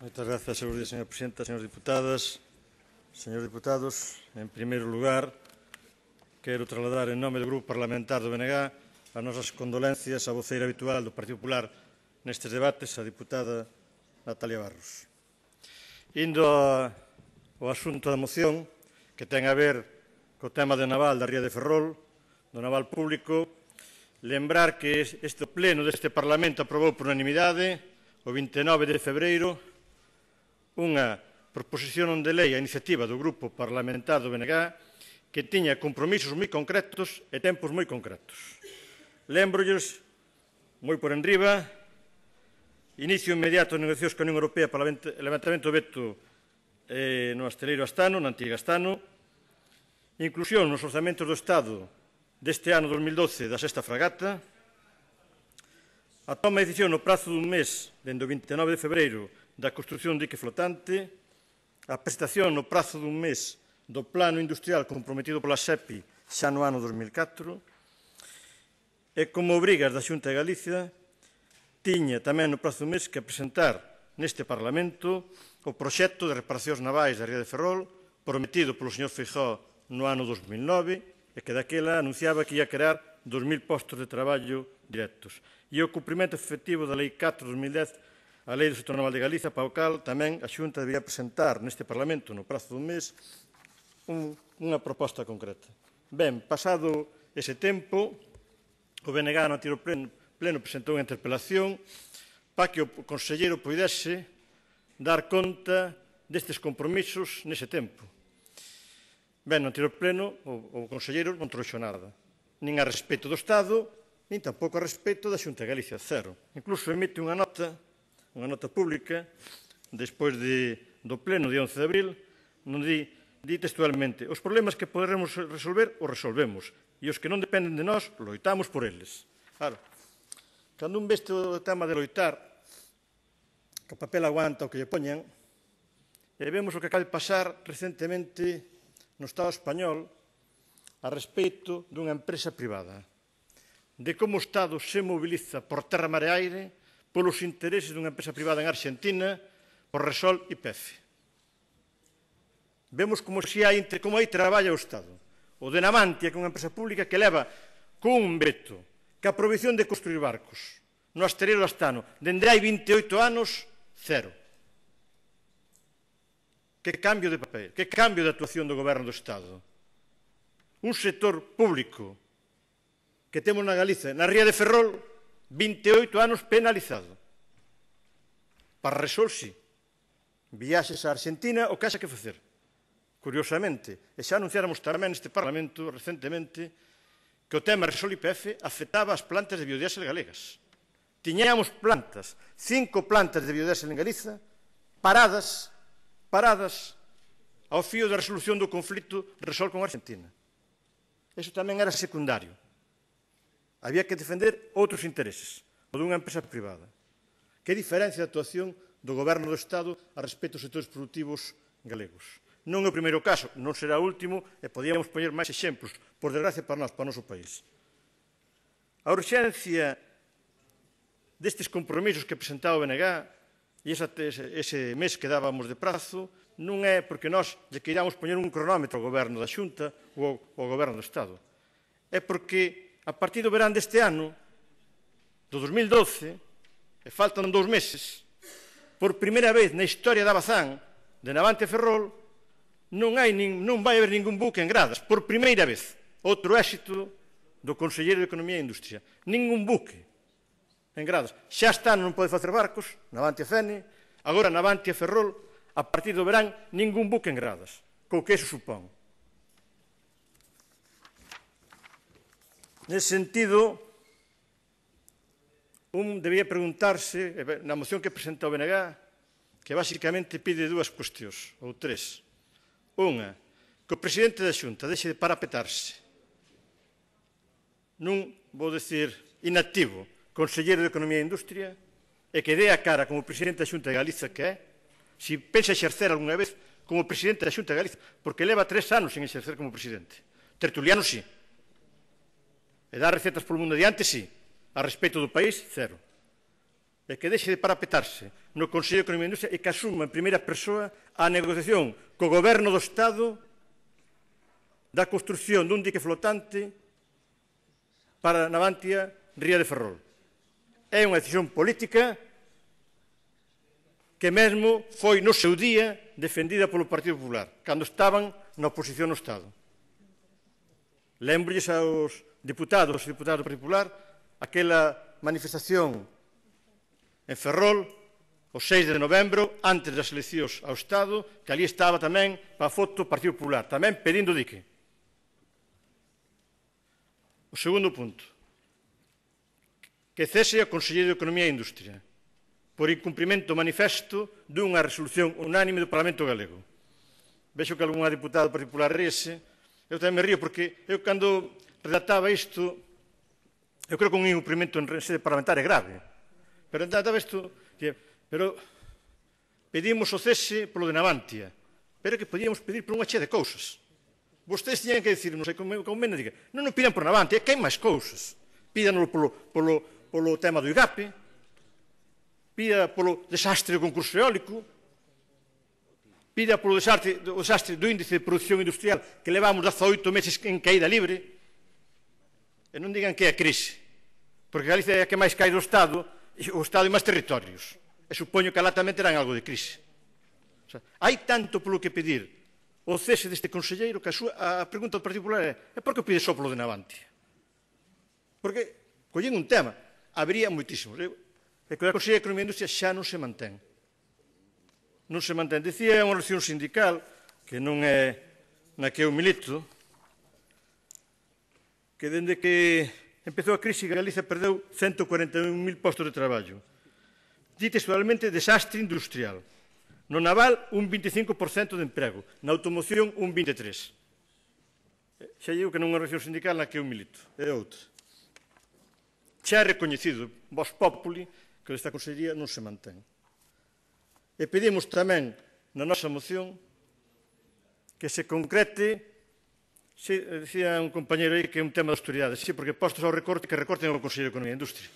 Moitas grazas, señor presidente, Presidenta, señoras diputadas, señores diputados. En primeiro lugar, quero trasladar en nome do Grupo Parlamentar do BNG as nosas condolencias á voceira habitual do Partido Popular nestes debates, a diputada Natalia Barros. Indo ao asunto da moción, que ten a ver co tema de naval da Ría de Ferrol, do naval público, lembrar que este pleno deste Parlamento aprobou por unanimidade o 29 de febreiro unha proposición de lei a iniciativa do Grupo Parlamentar do BNG que tiña compromisos moi concretos e tempos moi concretos. Lembrolles, moi por enriba, inicio inmediato de negociacións con a Unión Europea para o levantamento do veto eh, no asteleiro astano, no antigo astano, inclusión nos orzamentos do Estado deste ano 2012 da sexta fragata, a toma de decisión no prazo dun mes, dende o 29 de febreiro da construcción de que flotante, a prestación no prazo dun mes do plano industrial comprometido pola SEPI xa no ano 2004, e como obrigas da Xunta de Galicia, tiña tamén no prazo dun mes que presentar neste Parlamento o proxecto de reparacións navais da Ría de Ferrol prometido polo señor Feijó no ano 2009 e que daquela anunciaba que ia crear 2.000 postos de traballo directos. E o cumprimento efectivo da Lei 4 2010 a Lei do Sector Naval de Galiza, para o cal tamén a Xunta debería presentar neste Parlamento no prazo dun mes unha proposta concreta. Ben, pasado ese tempo, o BNG no tiro pleno, pleno presentou unha interpelación para que o Conselleiro poidese dar conta destes compromisos nese tempo. Ben, no tiro pleno, o, o Conselleiro non trouxo nada, nin a respeto do Estado, nin tampouco a respeto da Xunta de Galicia, cero. Incluso emite unha nota unha nota pública despois de, do pleno de 11 de abril non di, di textualmente os problemas que poderemos resolver os resolvemos e os que non dependen de nós loitamos por eles. Claro, cando un veste o tema de loitar que o papel aguanta o que lle poñan e vemos o que acaba de pasar recentemente no Estado español a respeito dunha empresa privada de como o Estado se mobiliza por terra, mar e aire polos intereses dunha empresa privada en Argentina, por Resol e PEF. Vemos como, si hai, como aí traballa o Estado. O de Namantia, que é unha empresa pública que leva con un veto que a provisión de construir barcos no astereiro astano dende hai 28 anos, cero. Que cambio de papel, que cambio de actuación do goberno do Estado. Un sector público que temos na Galiza, na Ría de Ferrol, 28 anos penalizado. Para sí. Viaxes a Argentina, o que haxa que facer. Curiosamente, e xa anunciáramos tamén neste Parlamento recentemente que o tema Resol IPF afectaba as plantas de biodiesel galegas. Tiñamos plantas, cinco plantas de biodiesel en Galiza, paradas, paradas, ao fío da resolución do conflito Resol con Argentina. Eso tamén era secundario. Había que defender outros intereses, o dunha empresa privada. Que diferencia de actuación do Goberno do Estado a respecto aos sectores productivos galegos. Non é o primeiro caso, non será o último, e podíamos poñer máis exemplos, por desgracia para nós, para o noso país. A urxencia destes compromisos que presentaba o BNG e esa, ese, ese mes que dábamos de prazo non é porque nós lle queiramos poñer un cronómetro ao goberno da Xunta ou ao, ao goberno do Estado. É porque a partir do verán deste ano, do 2012, e faltan dous meses, por primeira vez na historia da Bazán, de Navante Ferrol, non, hai nin, non vai haber ningún buque en gradas, por primeira vez. Outro éxito do Conselleiro de Economía e Industria. Ningún buque en gradas. Xa está, non pode facer barcos, Navante Fene, agora Navante Ferrol, a partir do verán, ningún buque en gradas. Co que eso supón? Nese sentido, un debía preguntarse, eh, na moción que presenta o BNG, que basicamente pide dúas cuestións, ou tres. Unha, que o presidente da Xunta deixe de parapetarse. Non, vou decir, inactivo, conselleiro de Economía e Industria, e que dé a cara como presidente da Xunta de Galiza que é, se pensa exercer algunha vez como presidente da Xunta de Galiza, porque leva tres anos en exercer como presidente. Tertuliano, sí. E dar recetas polo mundo adiante, sí. A respeito do país, cero. E que deixe de parapetarse no Consello de Economía e Industria e que asuma en primeira persoa a negociación co goberno do Estado da construción dun dique flotante para Navantia Ría de Ferrol. É unha decisión política que mesmo foi no seu día defendida polo Partido Popular, cando estaban na oposición ao Estado. Lembrolles aos deputados e deputados popular aquela manifestación en Ferrol o 6 de novembro, antes das eleccións ao Estado, que ali estaba tamén para a foto Partido Popular, tamén pedindo dique. O segundo punto, que cese a Conselleiro de Economía e Industria por incumprimento manifesto dunha resolución unánime do Parlamento Galego. Veixo que algún deputado particular rese, eu tamén me río porque eu cando relataba isto, eu creo que un incumprimento en sede parlamentaria grave, pero relataba isto, pero pedimos o cese polo de Navantia, pero que podíamos pedir por unha che de cousas. Vostedes tiñan que decirnos, e como menos diga, non nos pidan por Navantia, que hai máis cousas. Pídanolo polo, polo, polo tema do IGAPE, pida polo desastre do concurso eólico, pida polo desastre, do desastre do índice de producción industrial que levamos 18 meses en caída libre, E non digan que é crise, porque Galicia é a que máis cae do Estado, e o Estado e máis territorios. E supoño que alá tamén terán algo de crise. O sea, hai tanto polo que pedir o cese deste conselleiro que a, súa, a pregunta particular é é por que pide polo de Navante? Porque collen un tema, habría moitísimos. E que a Consellería de Economía e Industria xa non se mantén. Non se mantén. Dicía é unha relación sindical que non é na que eu milito, que dende que empezou a crise Galicia perdeu 141.000 postos de traballo. Di textualmente desastre industrial. No naval, un 25% de emprego. Na automoción, un 23%. Eh, xa digo que non é unha región sindical na que eu milito. É outra. Xa é recoñecido, vos populi, que desta consellería non se mantén. E pedimos tamén na nosa moción que se concrete Sí, eh, decía un compañero aí que é un tema de austeridade. Sí, porque postos ao recorte, que recorten o Consello de Economía e Industria.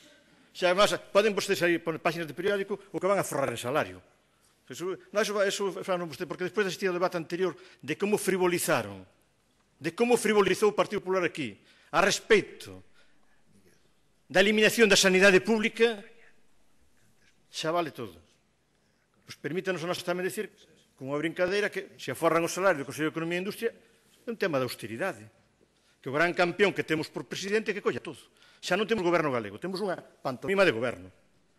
Se además, poden vostedes aí poner páxinas de periódico o que van a forrar en salario. Eso, no, eso, eso falaron vostede, porque despois de asistir ao debate anterior de como frivolizaron, de como frivolizou o Partido Popular aquí, a respecto da eliminación da sanidade pública, xa vale todo. Pois permítanos a nosa tamén decir, como a brincadeira, que se aforran o salario do Consello de Economía e Industria, É un tema de austeridade. Que o gran campeón que temos por presidente que colla todo. Xa non temos goberno galego, temos unha pantomima de goberno.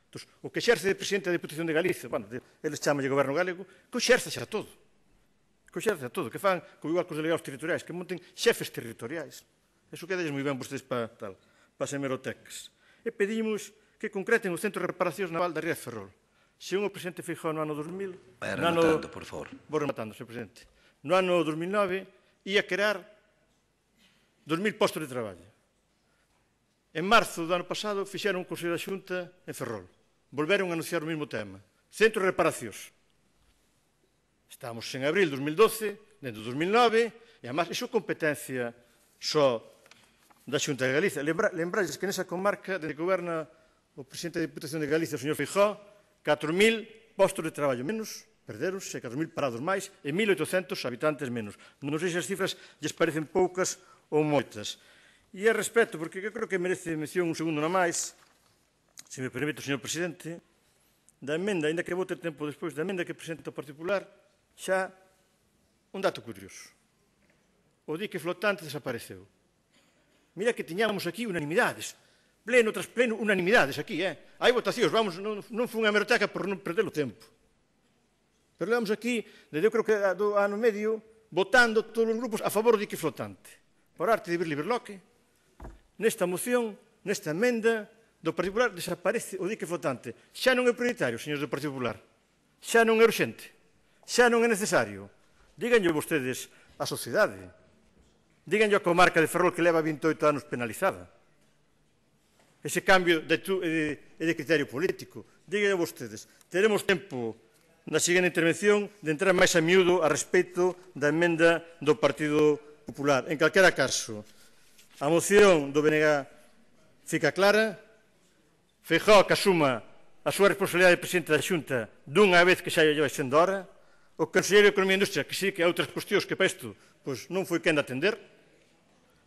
Entón, o que xerce de presidente da Deputación de Galicia, bueno, de, eles de goberno galego, que o xerce xa todo. Que o xerce todo, que fan co igual cos delegados territoriais, que monten xefes territoriais. Eso quedalles moi ben vostedes para tal, para semerotecas. E pedimos que concreten o centro de reparacións naval da Ría de Ferrol. Se un o presidente fijou no ano 2000... Vai rematando, no ano... por favor. Vou rematando, señor presidente. No ano 2009 ia crear 2.000 postos de traballo. En marzo do ano pasado fixeron un Consello da Xunta en Ferrol. Volveron a anunciar o mesmo tema. Centro de reparacións. Estamos en abril de 2012, dentro de 2009, e además iso competencia só da Xunta de Galicia. Lembra, que nesa comarca, desde que goberna o presidente da Diputación de Galicia, o señor Fijó, 4.000 postos de traballo menos Perderonse 4.000 parados máis e 1.800 habitantes menos. Non sei se as cifras lles parecen poucas ou moitas. E a respecto, porque eu creo que merece mención un segundo na máis, se me permite o señor presidente, da emenda, ainda que vote tempo despois, da emenda que presenta o particular, xa un dato curioso. O dique flotante desapareceu. Mira que tiñamos aquí unanimidades, pleno tras pleno, unanimidades aquí, eh? Hai votacións, vamos, non, non fun a meroteca por non perder o tempo levamos aquí, desde eu creo que do ano medio, votando todos os grupos a favor de que flotante. Por arte de Birli libreloque, nesta moción, nesta emenda do Partido Popular, desaparece o dique flotante. Xa non é prioritario, señores do Partido Popular. Xa non é urgente. Xa non é necesario. Díganlle vostedes a sociedade. Díganlle a comarca de Ferrol que leva 28 anos penalizada. Ese cambio de, tu, eh, de, eh, de criterio político. Díganlle vostedes. Teremos tempo na seguinte intervención de entrar máis a miúdo a respecto da emenda do Partido Popular. En calquera caso, a moción do BNG fica clara, Feijó que asuma a súa responsabilidade de presidente da Xunta dunha vez que xa lle vai sendo hora, o Conselleiro de Economía e Industria, que sí que hai outras cuestións que para isto pois non foi quen de atender,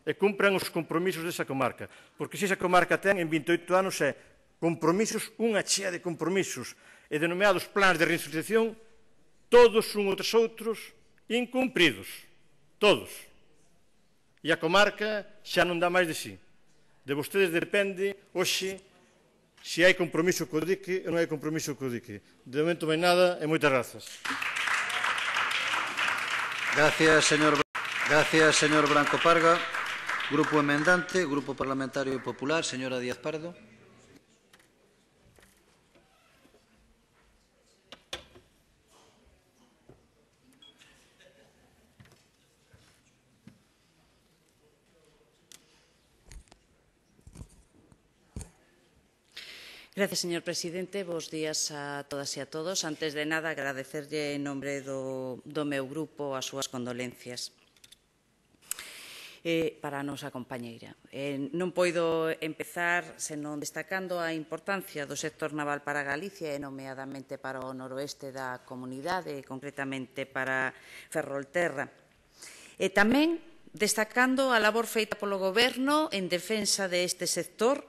e cumpran os compromisos desa comarca. Porque se esa comarca ten en 28 anos é compromisos, unha chea de compromisos, e denominados plans de reindustrialización, todos un outros outros incumpridos. Todos. E a comarca xa non dá máis de sí. De vostedes depende hoxe se hai compromiso co dique ou non hai compromiso co dique. De momento máis nada e moitas grazas. Gracias, señor, Gracias, señor Branco Parga. Grupo Emendante, Grupo Parlamentario Popular, señora Díaz Pardo. Gracias, señor presidente. Bos días a todas e a todos. Antes de nada, agradecerlle en nombre do, do meu grupo as súas condolencias eh, para a nosa compañeira. Eh, non poido empezar senón destacando a importancia do sector naval para Galicia e nomeadamente para o noroeste da comunidade, e concretamente para Ferrolterra. E tamén destacando a labor feita polo Goberno en defensa deste sector,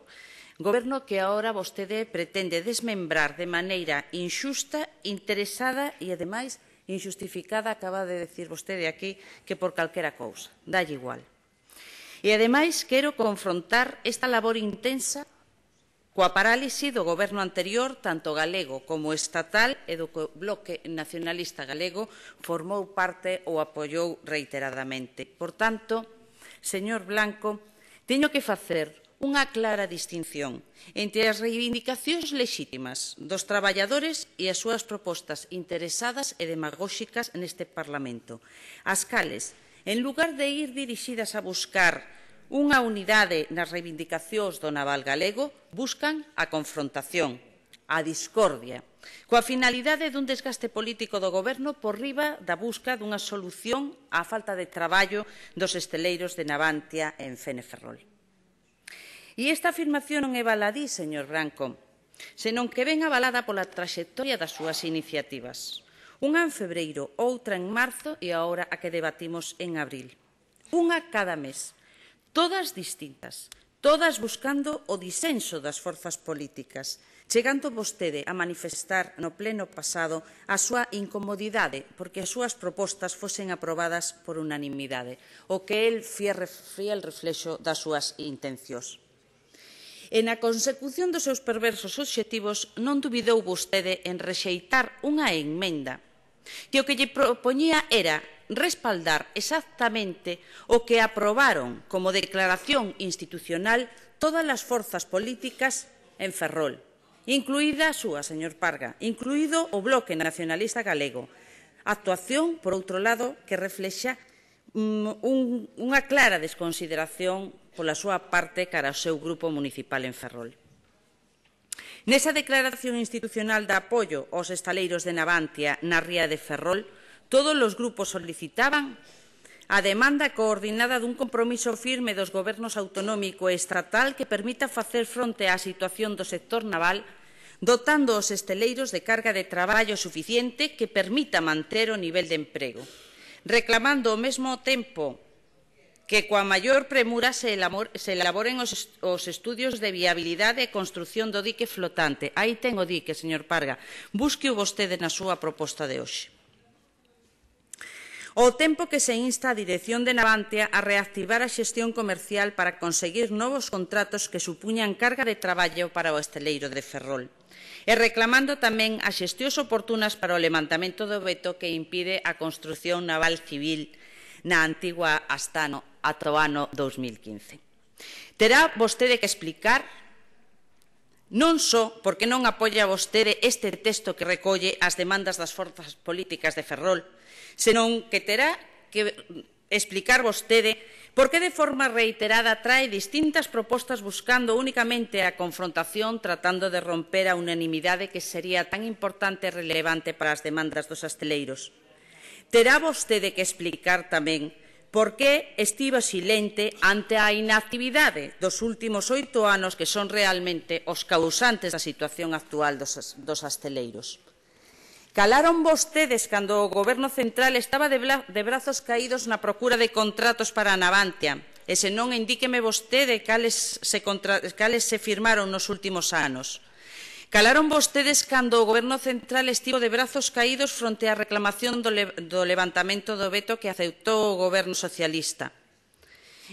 Goberno que agora vostede pretende desmembrar de maneira injusta, interesada e, ademais, injustificada, acaba de decir vostede aquí, que por calquera cousa. Dalle igual. E, ademais, quero confrontar esta labor intensa coa parálise do goberno anterior, tanto galego como estatal, e do que o bloque nacionalista galego formou parte ou apoiou reiteradamente. Por tanto, señor Blanco, teño que facer unha clara distinción entre as reivindicacións lexítimas dos traballadores e as súas propostas interesadas e demagóxicas neste Parlamento, as cales, en lugar de ir dirixidas a buscar unha unidade nas reivindicacións do naval galego, buscan a confrontación, a discordia, coa finalidade dun desgaste político do Goberno por riba da busca dunha solución á falta de traballo dos esteleiros de Navantia en Feneferrol. E esta afirmación non é baladí, señor Branco, senón que ven avalada pola traxectoria das súas iniciativas. Unha en febreiro, outra en marzo e agora a que debatimos en abril. Unha cada mes, todas distintas, todas buscando o disenso das forzas políticas, chegando vostede a manifestar no pleno pasado a súa incomodidade porque as súas propostas fosen aprobadas por unanimidade, o que el fiel reflexo das súas intencións. E na consecución dos seus perversos obxectivos non dubidou vostede en rexeitar unha enmenda que o que lle propoñía era respaldar exactamente o que aprobaron como declaración institucional todas as forzas políticas en Ferrol, incluída a súa, señor Parga, incluído o Bloque Nacionalista Galego. Actuación, por outro lado, que reflexa mm, un, unha clara desconsideración pola súa parte cara ao seu grupo municipal en Ferrol. Nesa declaración institucional de apoio aos estaleiros de Navantia na ría de Ferrol, todos os grupos solicitaban a demanda coordinada dun compromiso firme dos gobernos autonómico e estatal que permita facer fronte á situación do sector naval dotando os esteleiros de carga de traballo suficiente que permita manter o nivel de emprego, reclamando ao mesmo tempo que coa maior premura se, elabor, se elaboren os, os estudios de viabilidade e construción do dique flotante. Aí ten o dique, señor Parga. Busque o vostede na súa proposta de hoxe. O tempo que se insta a dirección de Navantia a reactivar a xestión comercial para conseguir novos contratos que supuñan carga de traballo para o esteleiro de Ferrol e reclamando tamén as xestións oportunas para o levantamento do veto que impide a construción naval civil na antigua Astano ata o ano 2015. Terá vostede que explicar non só porque non apoia vostede este texto que recolle as demandas das forzas políticas de Ferrol, senón que terá que explicar vostede por que de forma reiterada trae distintas propostas buscando únicamente a confrontación tratando de romper a unanimidade que sería tan importante e relevante para as demandas dos asteleiros terá vostede que explicar tamén por que estivo silente ante a inactividade dos últimos oito anos que son realmente os causantes da situación actual dos, dos asteleiros. Calaron vostedes cando o Goberno Central estaba de, de brazos caídos na procura de contratos para a Navantia, e se non indíqueme vostede cales se, contra cales se firmaron nos últimos anos. Calaron vostedes cando o Goberno Central estivo de brazos caídos fronte á reclamación do, le, do levantamento do veto que aceptou o Goberno Socialista.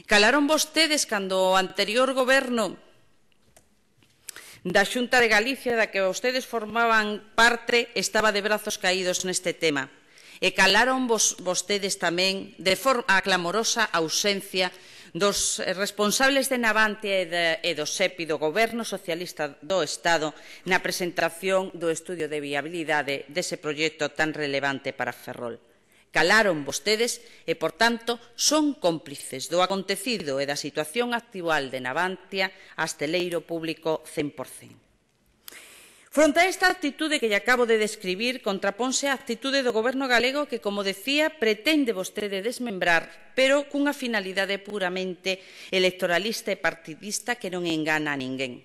Calaron vostedes cando o anterior Goberno da Xunta de Galicia, da que vostedes formaban parte, estaba de brazos caídos neste tema. E calaron vos, vostedes tamén de forma a clamorosa ausencia dos eh, responsables de Navante e, de, e do SEPI do Goberno Socialista do Estado na presentación do estudio de viabilidade dese proxecto tan relevante para Ferrol. Calaron vostedes e, por tanto, son cómplices do acontecido e da situación actual de Navantia a esteleiro público 100%. Fronte a esta actitude que lle acabo de describir, contraponse a actitude do goberno galego que, como decía, pretende vostede desmembrar, pero cunha finalidade puramente electoralista e partidista que non engana a ninguén.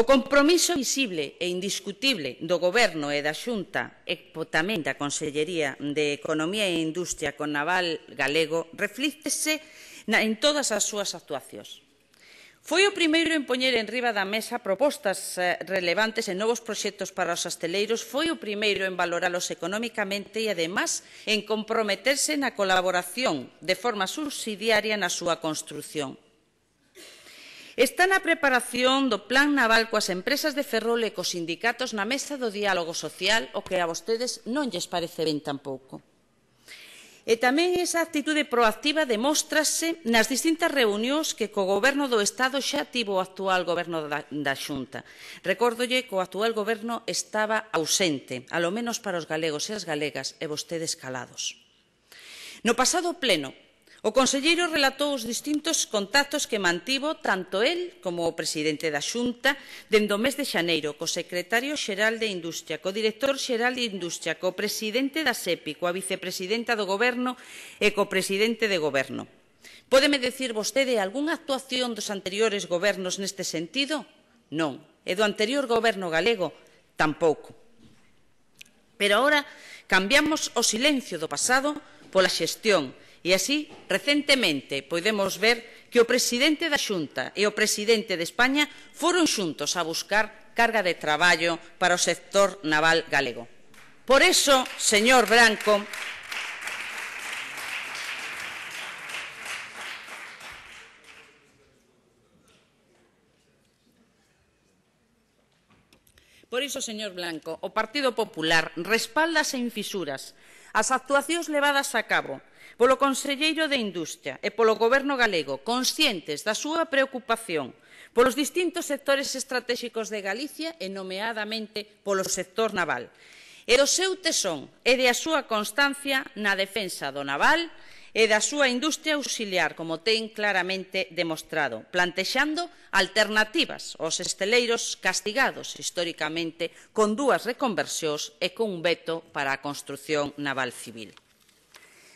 O compromiso visible e indiscutible do Goberno e da Xunta e tamén da Consellería de Economía e Industria con Naval Galego reflíctese en todas as súas actuacións. Foi o primeiro en poñer en riba da mesa propostas eh, relevantes e novos proxectos para os asteleiros, foi o primeiro en valoralos económicamente e, ademais, en comprometerse na colaboración de forma subsidiaria na súa construción. Está na preparación do Plan Naval coas empresas de ferrol e cos sindicatos na mesa do diálogo social, o que a vostedes non lles parece ben tampouco. E tamén esa actitude proactiva demóstrase nas distintas reunións que co Goberno do Estado xa tivo o actual Goberno da, Xunta. Recórdolle que o actual Goberno estaba ausente, alo menos para os galegos e as galegas, e vostedes calados. No pasado pleno, O conselleiro relatou os distintos contactos que mantivo tanto el como o presidente da Xunta dende o mes de xaneiro co secretario xeral de Industria, co director xeral de Industria, co presidente da SEPI, coa vicepresidenta do Goberno e co presidente de Goberno. Pódeme decir vostede algunha actuación dos anteriores gobernos neste sentido? Non. E do anterior goberno galego? Tampouco. Pero agora cambiamos o silencio do pasado pola xestión E así, recentemente, podemos ver que o presidente da Xunta e o presidente de España foron xuntos a buscar carga de traballo para o sector naval galego. Por eso, señor Branco, Por iso, señor Blanco, o Partido Popular respalda sen fisuras as actuacións levadas a cabo polo Conselleiro de Industria e polo Goberno galego, conscientes da súa preocupación polos distintos sectores estratégicos de Galicia e nomeadamente polo sector naval, e do seu tesón e da súa constancia na defensa do naval e da súa industria auxiliar, como ten claramente demostrado, plantexando alternativas aos esteleiros castigados históricamente con dúas reconversións e con un veto para a construción naval civil.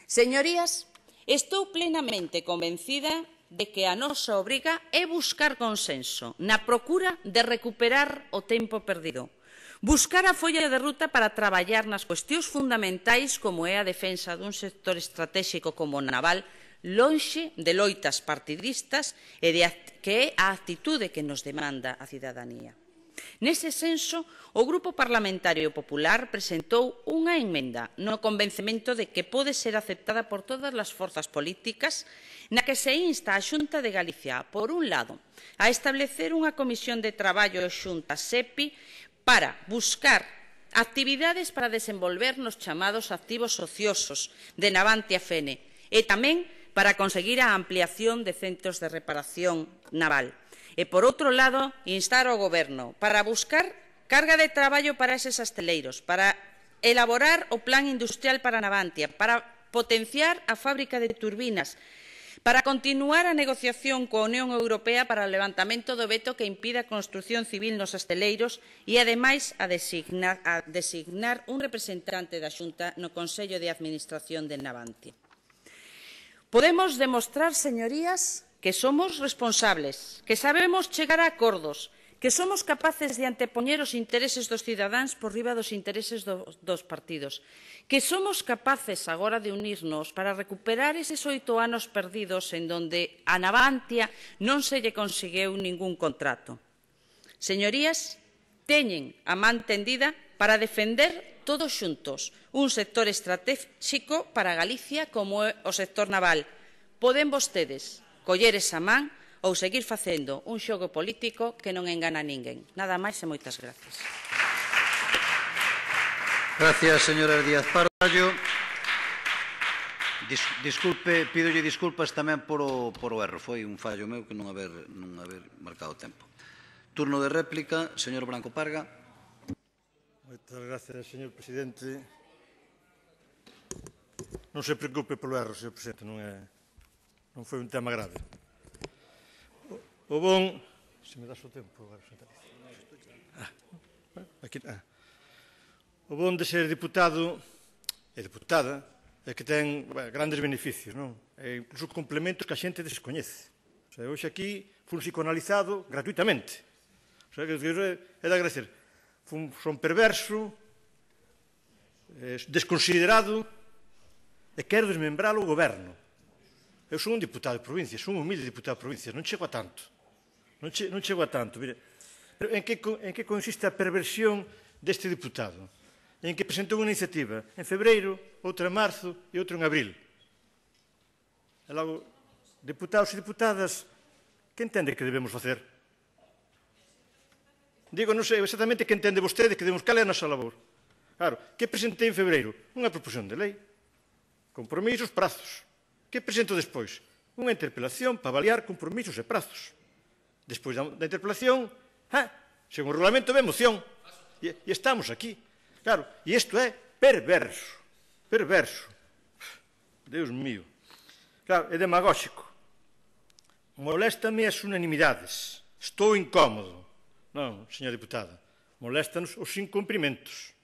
Señorías, estou plenamente convencida de que a nosa obriga é buscar consenso na procura de recuperar o tempo perdido, buscar a folla de ruta para traballar nas cuestións fundamentais como é a defensa dun sector estratégico como o naval, lonxe de loitas partidistas e de que é a actitude que nos demanda a cidadanía. Nese senso, o Grupo Parlamentario Popular presentou unha enmenda no convencemento de que pode ser aceptada por todas as forzas políticas na que se insta a Xunta de Galicia, por un lado, a establecer unha comisión de traballo xunta SEPI para buscar actividades para desenvolver nos chamados activos ociosos de Navantia Fene e tamén para conseguir a ampliación de centros de reparación naval. E, por outro lado, instar ao Goberno para buscar carga de traballo para eses asteleiros, para elaborar o plan industrial para Navantia, para potenciar a fábrica de turbinas, para continuar a negociación coa Unión Europea para o levantamento do veto que impida a construción civil nos asteleiros e, ademais, a designar, a designar un representante da Xunta no Consello de Administración de Navantia. Podemos demostrar, señorías, que somos responsables, que sabemos chegar a acordos, que somos capaces de antepoñer os intereses dos cidadáns por riba dos intereses do, dos partidos, que somos capaces agora de unirnos para recuperar eses oito anos perdidos en donde a Navantia non se lle conseguiu ningún contrato. Señorías, teñen a man tendida para defender todos xuntos un sector estratégico para Galicia como é o sector naval. Poden vostedes coller esa man ou seguir facendo un xogo político que non engana a ninguén. Nada máis e moitas gracias. Gracias, señora Díaz Parallo. Dis, disculpe, pídolle disculpas tamén por o, por o erro. Foi un fallo meu que non haber, non haber marcado tempo. Turno de réplica, señor Branco Parga. Moitas gracias, señor presidente. Non se preocupe polo erro, señor presidente, non é non foi un tema grave. O bon... Se me das o tempo, ah, aquí, O bon de ser diputado e deputada é que ten bueno, grandes beneficios, non? E incluso complementos que a xente descoñece. O sea, hoxe aquí fun psicoanalizado gratuitamente. O sea, que é de agradecer. Fun, son perverso, desconsiderado, e quero desmembralo o goberno Eu son un um diputado de provincia, son un um humilde diputado de provincia, non chego a tanto. Non, che, non chego a tanto. Mire, pero en que, en que consiste a perversión deste diputado? En que presentou unha iniciativa en febreiro, outra en marzo e outra en abril. E logo, deputados e deputadas, que entende que debemos facer? Digo, non sei exactamente que entende vostede que debemos, cal é a nosa labor? Claro, que presentei en febreiro? Unha proposición de lei. Compromisos, prazos. Que presento despois? Unha interpelación para avaliar compromisos e prazos. Despois da, interpelación, ah, según o regulamento ve moción. E, e estamos aquí. Claro, e isto é perverso. Perverso. Deus mío. Claro, é demagóxico. Moléstame as unanimidades. Estou incómodo. Non, señora deputada. Moléstanos os incumprimentos.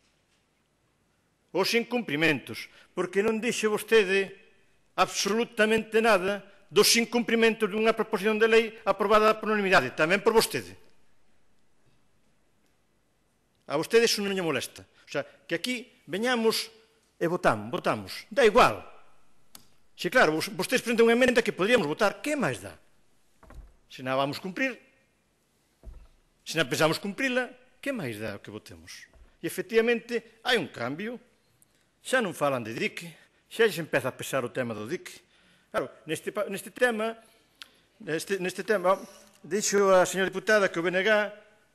Os incumprimentos, porque non dixe vostede absolutamente nada dos incumprimentos dunha proposición de lei aprobada por unanimidade, tamén por vostede. A vostede iso non lle molesta. O sea, que aquí veñamos e votamos, votamos. Da igual. Se claro, vostedes presentan unha emenda que podríamos votar, que máis dá? Se na vamos cumprir, se na pensamos cumprila, que máis dá o que votemos? E efectivamente hai un cambio. Xa non falan de dique, xa xa empeza a pesar o tema do dique. Claro, neste, neste tema, neste, neste tema, dixo a señora diputada que o BNG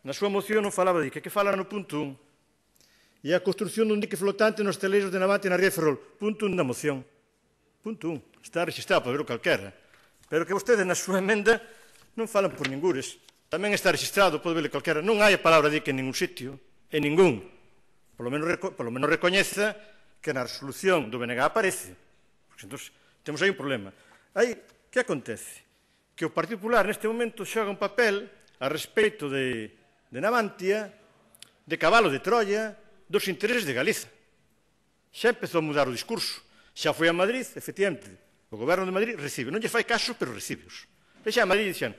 na súa moción non falaba de dique, que fala no punto 1 e a construción dun dique flotante nos teleiros de Navante na Ría de Ferrol. Punto 1 da moción. Punto 1. Está registrado para ver o calquera. Pero que vostedes na súa emenda non falan por ningures. Tamén está registrado, pode verle calquera. Non hai a palabra dique en ningún sitio, en ningún. Por lo menos, por lo menos recoñeza que na resolución do BNG aparece. Porque, entón, temos aí un problema. Aí, que acontece? Que o Partido Popular neste momento xoga un papel a respeito de, de Navantia, de Cabalo de Troia, dos intereses de Galiza. Xa empezou a mudar o discurso. Xa foi a Madrid, efectivamente, o goberno de Madrid recibe. Non lle fai caso, pero recibe-os. E xa a Madrid dixen,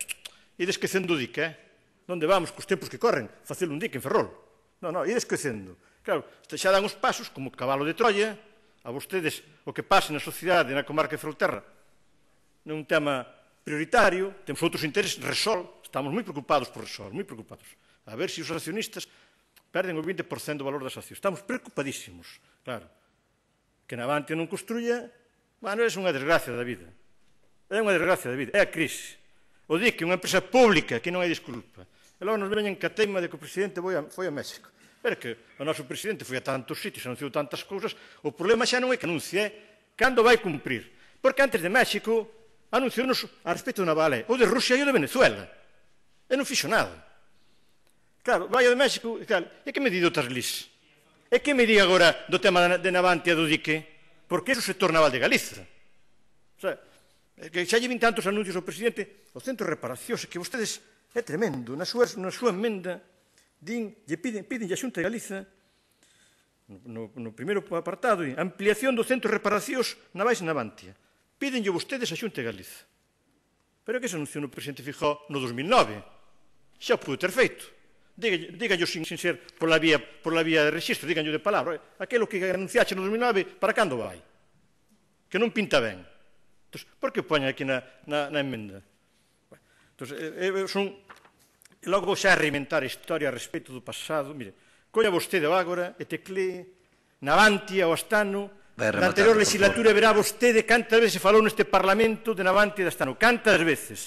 ides esquecendo o dique, eh? Onde vamos cos tempos que corren? Facelo un dique en Ferrol. Non, non, ides esquecendo. Claro, xa dan os pasos como cabalo de Troia, a vostedes o que pase na sociedade na comarca de Ferroterra non é un tema prioritario, temos outros intereses, Resol, estamos moi preocupados por Resol, moi preocupados. A ver se os accionistas perden o 20% do valor das accións. Estamos preocupadísimos, claro. Que na Navantia non construía, bueno, é unha desgracia da vida. É unha desgracia da vida, é a crise. O di que unha empresa pública que non hai disculpa. E logo nos veñen que a teima de que o presidente foi a, foi a México. Pero que o noso presidente foi a tantos sitios, anunciou tantas cousas, o problema xa non é que anuncie, é cando vai cumprir. Porque antes de México nos a respecto de Navalé, ou de Rusia e ou de Venezuela. E non fixo nada. Claro, vai o de México e tal. E que me di do Tarlís? E que me di agora do tema de Navantia do dique? Porque iso se torna Val de Galiza. O sea, que xa lleven tantos anuncios ao presidente, o centro de reparacións, que vostedes é tremendo, na súa, na súa enmenda, din, lle piden, piden a Xunta de Galiza no, no primeiro apartado, ampliación do centro de reparacións na Baixa Navantia. na Bantia. Pídenlle vostedes a Xunta de Galiza. Pero que se anunciou no presidente Fijó no 2009? Xa o pudo ter feito. Díganllo sin, sin ser pola vía, pola vía de registro, díganllo de palabra. Aquelo que anunciaxe no 2009, para cando vai? Que non pinta ben. Entón, por que poñen aquí na, na, na emenda? Entón, eh, eh, son E logo xa a reinventar a historia a respecto do pasado, mire, coña vostede o Ágora e na Navantia o Astano, na anterior legislatura verá vostede cantas veces falou neste Parlamento de Navantia e de Astano, cantas veces.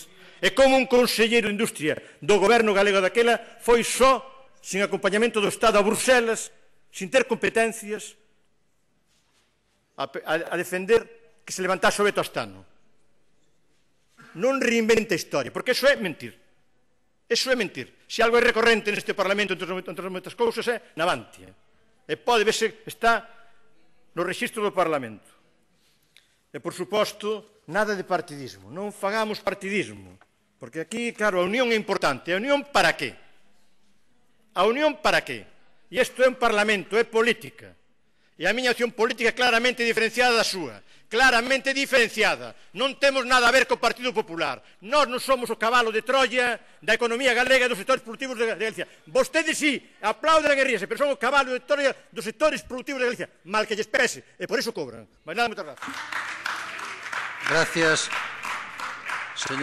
E como un conselleiro de Industria do goberno galego daquela foi só, sin acompañamento do Estado a Bruselas, sin ter competencias, a, a, a defender que se levantase o veto a Astano. Non reinventa a historia, porque iso é mentir. Eso é mentir. Se algo é recorrente neste Parlamento entre, entre as moitas cousas é Navantia. E pode verse, está no registro do Parlamento. E, por suposto, nada de partidismo. Non fagamos partidismo. Porque aquí, claro, a unión é importante. A unión para qué? A unión para qué? E isto é un Parlamento, é política. E a miña acción política é claramente diferenciada da súa claramente diferenciada. Non temos nada a ver co Partido Popular. Nós non somos o cabalo de Troia da economía galega e dos sectores productivos de Galicia. Vostedes sí, aplauden e ríense, pero son o cabalo de Troia dos sectores productivos de Galicia. Mal que lles pese, e por iso cobran. Mas nada, moitas gracias. Gracias. Señor